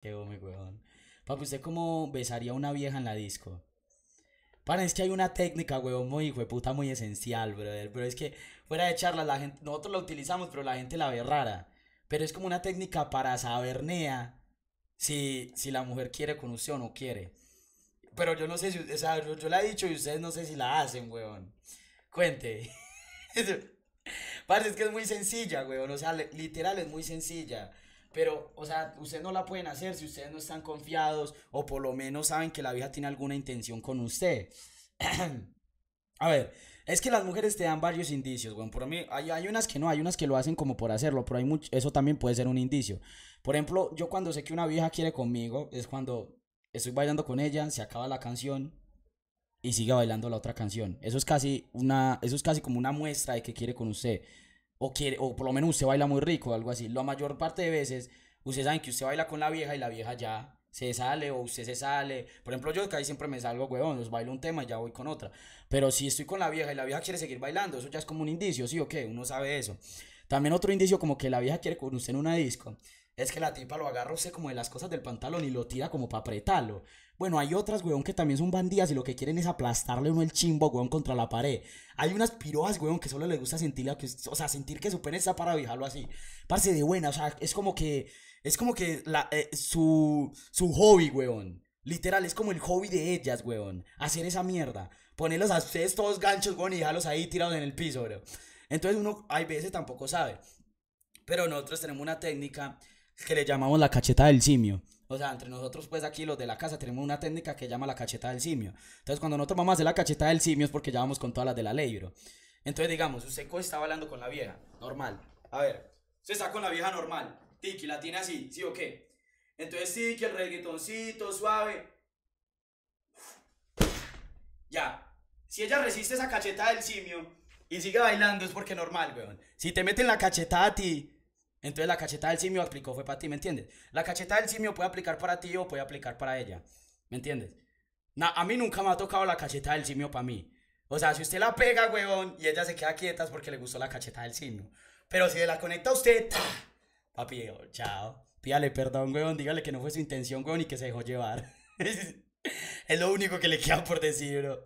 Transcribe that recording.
Qué hombre, weón. Papi, ¿usted cómo besaría a una vieja en la disco? Para, que hay una técnica, weón, muy hijo puta, muy esencial, brother. Pero es que fuera de charla, la gente, nosotros la utilizamos, pero la gente la ve rara. Pero es como una técnica para saber, si, si la mujer quiere con usted o no quiere. Pero yo no sé si, o sea, yo, la he dicho y ustedes no sé si la hacen, weón. Cuente. Parece que es muy sencilla, weón. O sea, literal es muy sencilla. Pero, o sea, ustedes no la pueden hacer si ustedes no están confiados o por lo menos saben que la vieja tiene alguna intención con usted. A ver, es que las mujeres te dan varios indicios, bueno, por mí hay, hay, unas que no, hay unas que lo hacen como por hacerlo, pero hay mucho, eso también puede ser un indicio. Por ejemplo, yo cuando sé que una vieja quiere conmigo, es cuando estoy bailando con ella, se acaba la canción y sigue bailando la otra canción. Eso es casi una eso es casi como una muestra de que quiere con usted o, quiere, o por lo menos usted baila muy rico o algo así. La mayor parte de veces, ustedes saben que usted baila con la vieja y la vieja ya se sale o usted se sale. Por ejemplo, yo acá siempre me salgo, huevón, los bailo un tema y ya voy con otra. Pero si estoy con la vieja y la vieja quiere seguir bailando, eso ya es como un indicio, ¿sí o qué? Uno sabe eso. También otro indicio como que la vieja quiere con usted en una disco es que la tipa lo agarra usted como de las cosas del pantalón y lo tira como para apretarlo. Bueno, hay otras, weón, que también son bandidas y lo que quieren es aplastarle uno el chimbo, weón, contra la pared. Hay unas pirojas, weón, que solo le gusta sentir, que, o sea, sentir que su pene está para dejarlo así. Parce de buena, o sea, es como que, es como que la, eh, su, su hobby, weón. Literal, es como el hobby de ellas, weón. Hacer esa mierda. Ponerlos a ustedes todos ganchos, weón, y dejarlos ahí tirados en el piso, weón. Entonces uno, hay veces tampoco sabe. Pero nosotros tenemos una técnica que le llamamos la cacheta del simio. O sea, entre nosotros, pues aquí los de la casa tenemos una técnica que llama la cacheta del simio. Entonces, cuando nosotros vamos a la cacheta del simio es porque ya vamos con todas las de la ley, bro. Entonces, digamos, usted está hablando con la vieja, normal. A ver, usted está con la vieja normal. Tiki, la tiene así, ¿sí o qué? Entonces, Tiki, el reggaetoncito, suave. Ya. Si ella resiste esa cacheta del simio y sigue bailando, es porque normal, weón. Si te meten la cacheta a ti, entonces la cacheta del simio aplicó fue para ti, ¿me entiendes? La cacheta del simio puede aplicar para ti o puede aplicar para ella, ¿me entiendes? a mí nunca me ha tocado la cacheta del simio para mí. O sea, si usted la pega, huevón, y ella se queda quieta es porque le gustó la cacheta del simio. Pero si la conecta a usted, papi, oh, chao. Pídale perdón, huevón, dígale que no fue su intención, huevón, y que se dejó llevar. es lo único que le queda por decir, bro.